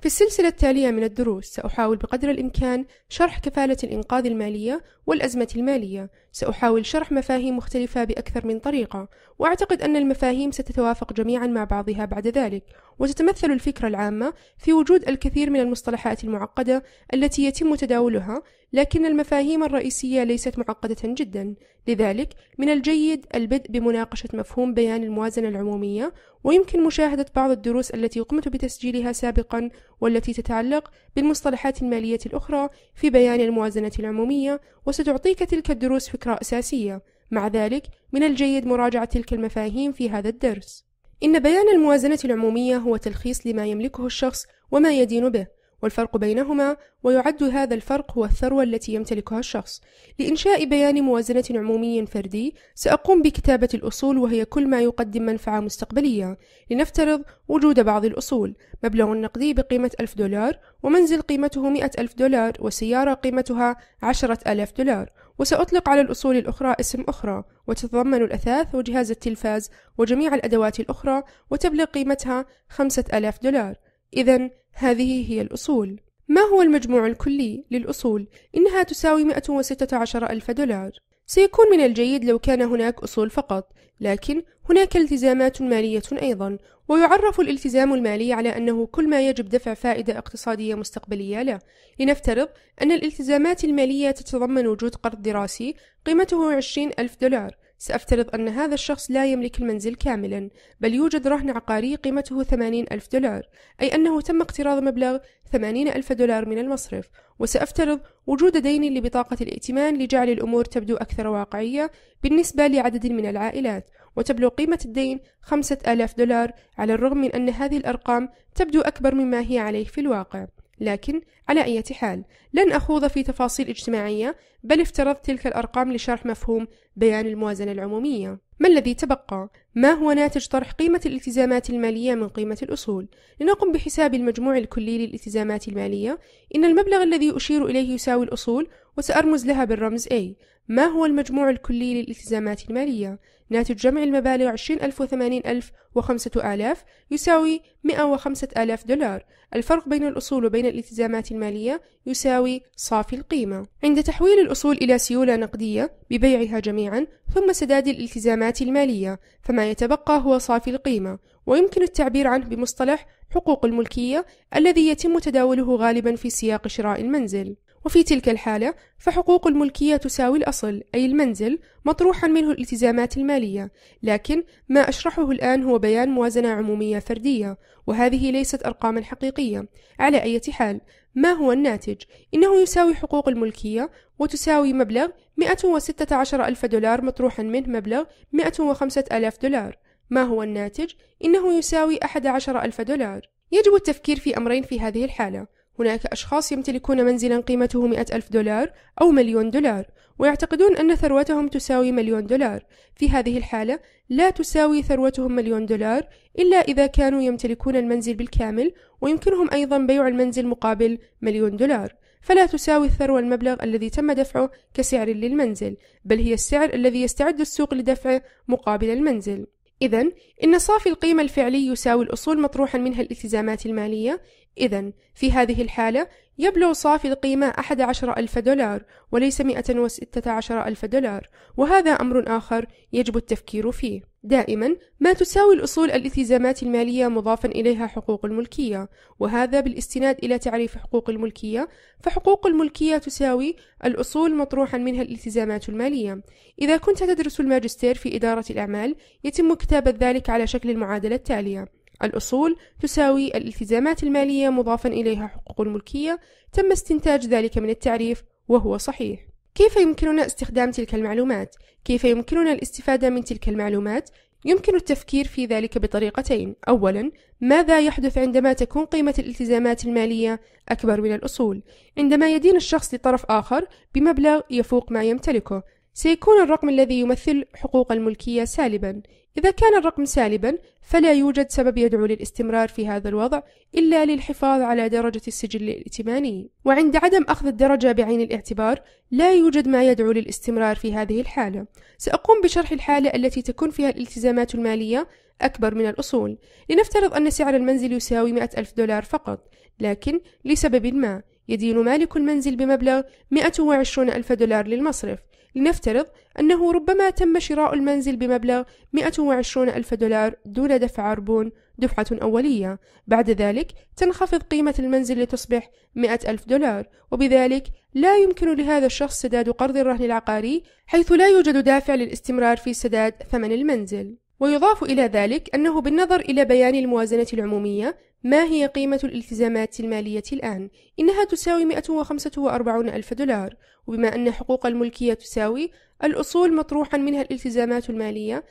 في السلسلة التالية من الدروس سأحاول بقدر الإمكان شرح كفالة الإنقاذ المالية والأزمة المالية سأحاول شرح مفاهيم مختلفة بأكثر من طريقة، وأعتقد أن المفاهيم ستتوافق جميعا مع بعضها بعد ذلك، وتتمثل الفكرة العامة في وجود الكثير من المصطلحات المعقدة التي يتم تداولها، لكن المفاهيم الرئيسية ليست معقدة جدا، لذلك من الجيد البدء بمناقشة مفهوم بيان الموازنة العمومية، ويمكن مشاهدة بعض الدروس التي قمت بتسجيلها سابقا والتي تتعلق بالمصطلحات المالية الأخرى في بيان الموازنة العمومية، وستعطيك تلك الدروس فكرة أساسية مع ذلك من الجيد مراجعة تلك المفاهيم في هذا الدرس إن بيان الموازنة العمومية هو تلخيص لما يملكه الشخص وما يدين به والفرق بينهما ويعد هذا الفرق هو الثروة التي يمتلكها الشخص لإنشاء بيان موازنة عمومي فردي سأقوم بكتابة الأصول وهي كل ما يقدم منفعة مستقبلية لنفترض وجود بعض الأصول مبلغ نقدي بقيمة ألف دولار ومنزل قيمته مئة ألف دولار وسيارة قيمتها عشرة ألاف دولار وسأطلق على الأصول الأخرى اسم أخرى وتتضمن الأثاث وجهاز التلفاز وجميع الأدوات الأخرى وتبلغ قيمتها خمسة ألاف دولار إذا هذه هي الأصول ما هو المجموع الكلي للأصول؟ إنها تساوي 116 ألف دولار سيكون من الجيد لو كان هناك أصول فقط لكن هناك التزامات مالية أيضا ويعرف الالتزام المالي على أنه كل ما يجب دفع فائدة اقتصادية مستقبلية له لنفترض أن الالتزامات المالية تتضمن وجود قرض دراسي قيمته 20 ألف دولار سأفترض أن هذا الشخص لا يملك المنزل كاملا بل يوجد رهن عقاري قيمته 80 ألف دولار أي أنه تم اقتراض مبلغ 80 ألف دولار من المصرف وسأفترض وجود دين لبطاقة الائتمان لجعل الأمور تبدو أكثر واقعية بالنسبة لعدد من العائلات وتبلغ قيمة الدين 5000 دولار على الرغم من أن هذه الأرقام تبدو أكبر مما هي عليه في الواقع لكن على أي حال لن أخوض في تفاصيل اجتماعية بل افترضت تلك الأرقام لشرح مفهوم بيان الموازنة العمومية ما الذي تبقى؟ ما هو ناتج طرح قيمة الالتزامات المالية من قيمة الأصول؟ لنقم بحساب المجموع الكلي للالتزامات المالية إن المبلغ الذي أشير إليه يساوي الأصول وسأرمز لها بالرمز A ما هو المجموع الكلي للالتزامات المالية؟ ناتج جمع المبالغ 20000 و و5000 يساوي 105000 دولار الفرق بين الأصول وبين الالتزامات المالية يساوي صافي القيمة عند تحويل الوصول إلى سيولة نقدية ببيعها جميعا ثم سداد الالتزامات المالية فما يتبقى هو صافي القيمة ويمكن التعبير عنه بمصطلح حقوق الملكية الذي يتم تداوله غالبا في سياق شراء المنزل وفي تلك الحالة فحقوق الملكية تساوي الأصل أي المنزل مطروحا منه الالتزامات المالية لكن ما أشرحه الآن هو بيان موازنة عمومية فردية وهذه ليست أرقاما حقيقية على أي حال ما هو الناتج؟ إنه يساوي حقوق الملكية وتساوي مبلغ 116 ألف دولار مطروحا منه مبلغ 105 ألف دولار ما هو الناتج؟ إنه يساوي 11 ألف دولار يجب التفكير في أمرين في هذه الحالة هناك أشخاص يمتلكون منزلا قيمته مئة ألف دولار أو مليون دولار ويعتقدون أن ثروتهم تساوي مليون دولار في هذه الحالة لا تساوي ثروتهم مليون دولار إلا إذا كانوا يمتلكون المنزل بالكامل ويمكنهم أيضا بيع المنزل مقابل مليون دولار فلا تساوي الثروة المبلغ الذي تم دفعه كسعر للمنزل بل هي السعر الذي يستعد السوق لدفعه مقابل المنزل إذا إن صافي القيمة الفعلي يساوي الأصول مطروحا منها الالتزامات المالية إذا في هذه الحالة يبلغ صافي القيمة 11000 ألف دولار وليس 116000 ألف دولار وهذا أمر آخر يجب التفكير فيه دائما ما تساوي الأصول الالتزامات المالية مضافا إليها حقوق الملكية وهذا بالاستناد إلى تعريف حقوق الملكية فحقوق الملكية تساوي الأصول مطروحا منها الالتزامات المالية إذا كنت تدرس الماجستير في إدارة الأعمال يتم كتابة ذلك على شكل المعادلة التالية الأصول تساوي الالتزامات المالية مضافا إليها حقوق الملكية تم استنتاج ذلك من التعريف وهو صحيح كيف يمكننا استخدام تلك المعلومات؟ كيف يمكننا الاستفادة من تلك المعلومات؟ يمكن التفكير في ذلك بطريقتين أولا ماذا يحدث عندما تكون قيمة الالتزامات المالية أكبر من الأصول عندما يدين الشخص لطرف آخر بمبلغ يفوق ما يمتلكه سيكون الرقم الذي يمثل حقوق الملكية سالبا إذا كان الرقم سالبا فلا يوجد سبب يدعو للاستمرار في هذا الوضع إلا للحفاظ على درجة السجل الائتماني وعند عدم أخذ الدرجة بعين الاعتبار لا يوجد ما يدعو للاستمرار في هذه الحالة سأقوم بشرح الحالة التي تكون فيها الالتزامات المالية أكبر من الأصول لنفترض أن سعر المنزل يساوي 100 ألف دولار فقط لكن لسبب ما يدين مالك المنزل بمبلغ 120 ألف دولار للمصرف لنفترض أنه ربما تم شراء المنزل بمبلغ 120 ألف دولار دون دفع عربون دفعة أولية بعد ذلك تنخفض قيمة المنزل لتصبح 100 ألف دولار وبذلك لا يمكن لهذا الشخص سداد قرض الرهن العقاري حيث لا يوجد دافع للاستمرار في سداد ثمن المنزل ويضاف إلى ذلك أنه بالنظر إلى بيان الموازنة العمومية ما هي قيمة الالتزامات المالية الآن؟ إنها تساوي 145 ألف دولار وبما أن حقوق الملكية تساوي الأصول مطروحا منها الالتزامات المالية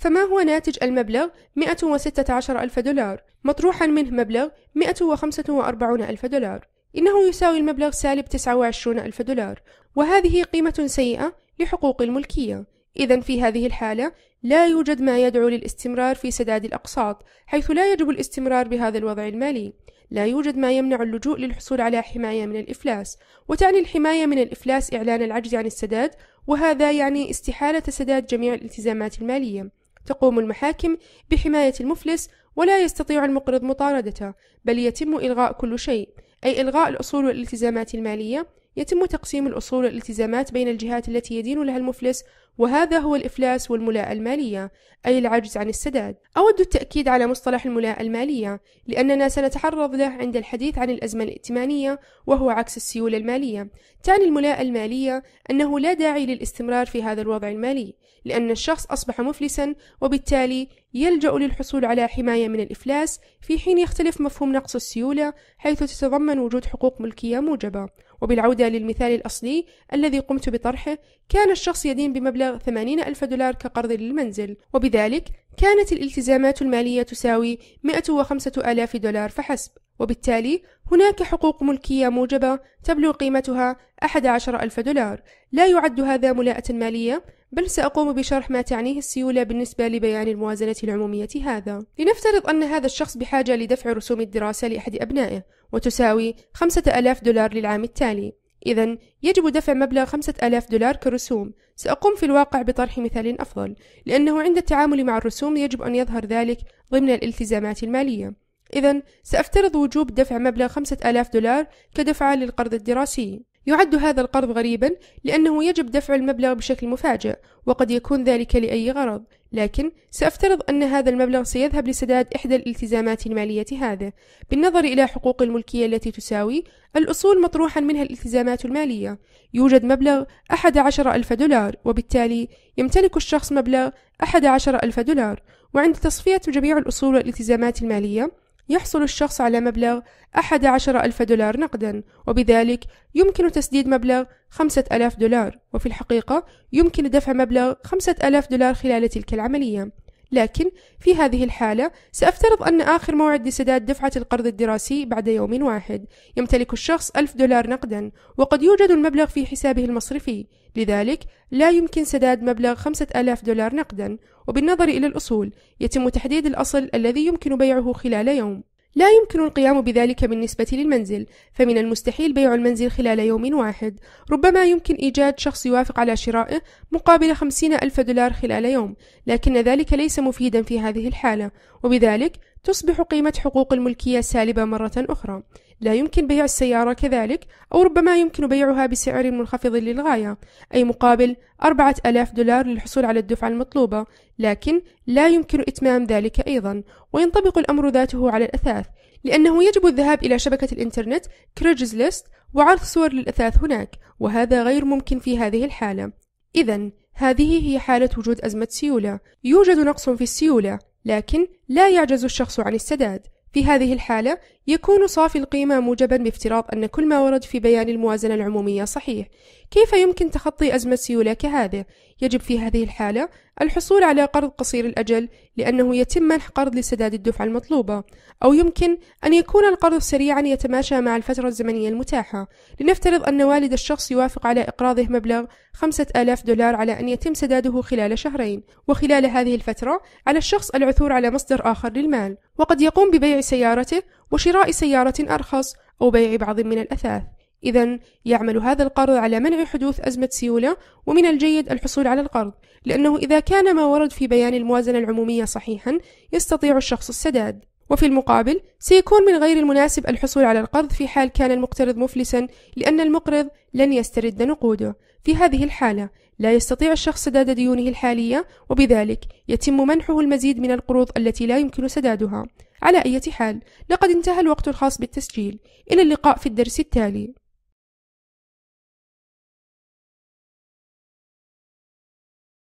فما هو ناتج المبلغ 116 ألف دولار مطروحا منه مبلغ 145 ألف دولار إنه يساوي المبلغ سالب 29 ألف دولار وهذه قيمة سيئة لحقوق الملكية إذا في هذه الحالة لا يوجد ما يدعو للاستمرار في سداد الأقساط، حيث لا يجب الاستمرار بهذا الوضع المالي. لا يوجد ما يمنع اللجوء للحصول على حماية من الإفلاس، وتعني الحماية من الإفلاس إعلان العجز عن السداد، وهذا يعني استحالة سداد جميع الالتزامات المالية. تقوم المحاكم بحماية المفلس، ولا يستطيع المقرض مطاردته، بل يتم إلغاء كل شيء، أي إلغاء الأصول والالتزامات المالية، يتم تقسيم الأصول والالتزامات بين الجهات التي يدين لها المفلس وهذا هو الإفلاس والملاءة المالية أي العجز عن السداد أود التأكيد على مصطلح الملاءة المالية لأننا سنتعرض له عند الحديث عن الأزمة الائتمانية وهو عكس السيولة المالية تعني الملاءة المالية أنه لا داعي للاستمرار في هذا الوضع المالي لأن الشخص أصبح مفلسا وبالتالي يلجأ للحصول على حماية من الإفلاس في حين يختلف مفهوم نقص السيولة حيث تتضمن وجود حقوق ملكية موجبة وبالعودة للمثال الأصلي الذي قمت بطرحه كان الشخص يدين بمبلغ تبلغ 80 ألف دولار كقرض للمنزل وبذلك كانت الالتزامات المالية تساوي 105 ألاف دولار فحسب وبالتالي هناك حقوق ملكية موجبة تبلغ قيمتها 11 ألف دولار لا يعد هذا ملاءة مالية بل سأقوم بشرح ما تعنيه السيولة بالنسبة لبيان الموازنة العمومية هذا لنفترض أن هذا الشخص بحاجة لدفع رسوم الدراسة لأحد أبنائه وتساوي 5000 دولار للعام التالي إذا يجب دفع مبلغ خمسة آلاف دولار كرسوم سأقوم في الواقع بطرح مثال أفضل لأنه عند التعامل مع الرسوم يجب أن يظهر ذلك ضمن الالتزامات المالية إذا سأفترض وجوب دفع مبلغ خمسة آلاف دولار كدفعة للقرض الدراسي يعد هذا القرض غريبا لأنه يجب دفع المبلغ بشكل مفاجئ وقد يكون ذلك لأي غرض لكن سأفترض أن هذا المبلغ سيذهب لسداد إحدى الالتزامات المالية هذه بالنظر إلى حقوق الملكية التي تساوي الأصول مطروحا منها الالتزامات المالية يوجد مبلغ أحد عشر ألف دولار وبالتالي يمتلك الشخص مبلغ أحد عشر ألف دولار وعند تصفية جميع الأصول والالتزامات المالية يحصل الشخص على مبلغ أحد عشر ألف دولار نقدا وبذلك يمكن تسديد مبلغ خمسة ألاف دولار وفي الحقيقة يمكن دفع مبلغ خمسة ألاف دولار خلال تلك العملية لكن في هذه الحالة سأفترض أن آخر موعد لسداد دفعة القرض الدراسي بعد يوم واحد يمتلك الشخص ألف دولار نقدا وقد يوجد المبلغ في حسابه المصرفي لذلك لا يمكن سداد مبلغ خمسة آلاف دولار نقدا وبالنظر إلى الأصول يتم تحديد الأصل الذي يمكن بيعه خلال يوم لا يمكن القيام بذلك بالنسبة للمنزل، فمن المستحيل بيع المنزل خلال يوم واحد، ربما يمكن إيجاد شخص يوافق على شرائه مقابل خمسين ألف دولار خلال يوم، لكن ذلك ليس مفيدا في هذه الحالة، وبذلك تصبح قيمة حقوق الملكية سالبة مرة أخرى. لا يمكن بيع السيارة كذلك أو ربما يمكن بيعها بسعر منخفض للغاية أي مقابل 4000 دولار للحصول على الدفعة المطلوبة لكن لا يمكن إتمام ذلك أيضا وينطبق الأمر ذاته على الأثاث لأنه يجب الذهاب إلى شبكة الإنترنت كريجز ليست وعرض صور للأثاث هناك وهذا غير ممكن في هذه الحالة إذا هذه هي حالة وجود أزمة سيولة يوجد نقص في السيولة لكن لا يعجز الشخص عن السداد في هذه الحالة يكون صافي القيمة موجبا بافتراض أن كل ما ورد في بيان الموازنة العمومية صحيح كيف يمكن تخطي أزمة سيولة كهذه يجب في هذه الحالة الحصول على قرض قصير الأجل لأنه يتم منح قرض لسداد الدفعة المطلوبة، أو يمكن أن يكون القرض سريعًا يتماشى مع الفترة الزمنية المتاحة. لنفترض أن والد الشخص يوافق على إقراضه مبلغ 5000 دولار على أن يتم سداده خلال شهرين، وخلال هذه الفترة على الشخص العثور على مصدر آخر للمال، وقد يقوم ببيع سيارته وشراء سيارة أرخص أو بيع بعض من الأثاث. إذا يعمل هذا القرض على منع حدوث أزمة سيولة ومن الجيد الحصول على القرض لأنه إذا كان ما ورد في بيان الموازنة العمومية صحيحا يستطيع الشخص السداد وفي المقابل سيكون من غير المناسب الحصول على القرض في حال كان المقترض مفلسا لأن المقرض لن يسترد نقوده في هذه الحالة لا يستطيع الشخص سداد ديونه الحالية وبذلك يتم منحه المزيد من القروض التي لا يمكن سدادها على أي حال لقد انتهى الوقت الخاص بالتسجيل إلى اللقاء في الدرس التالي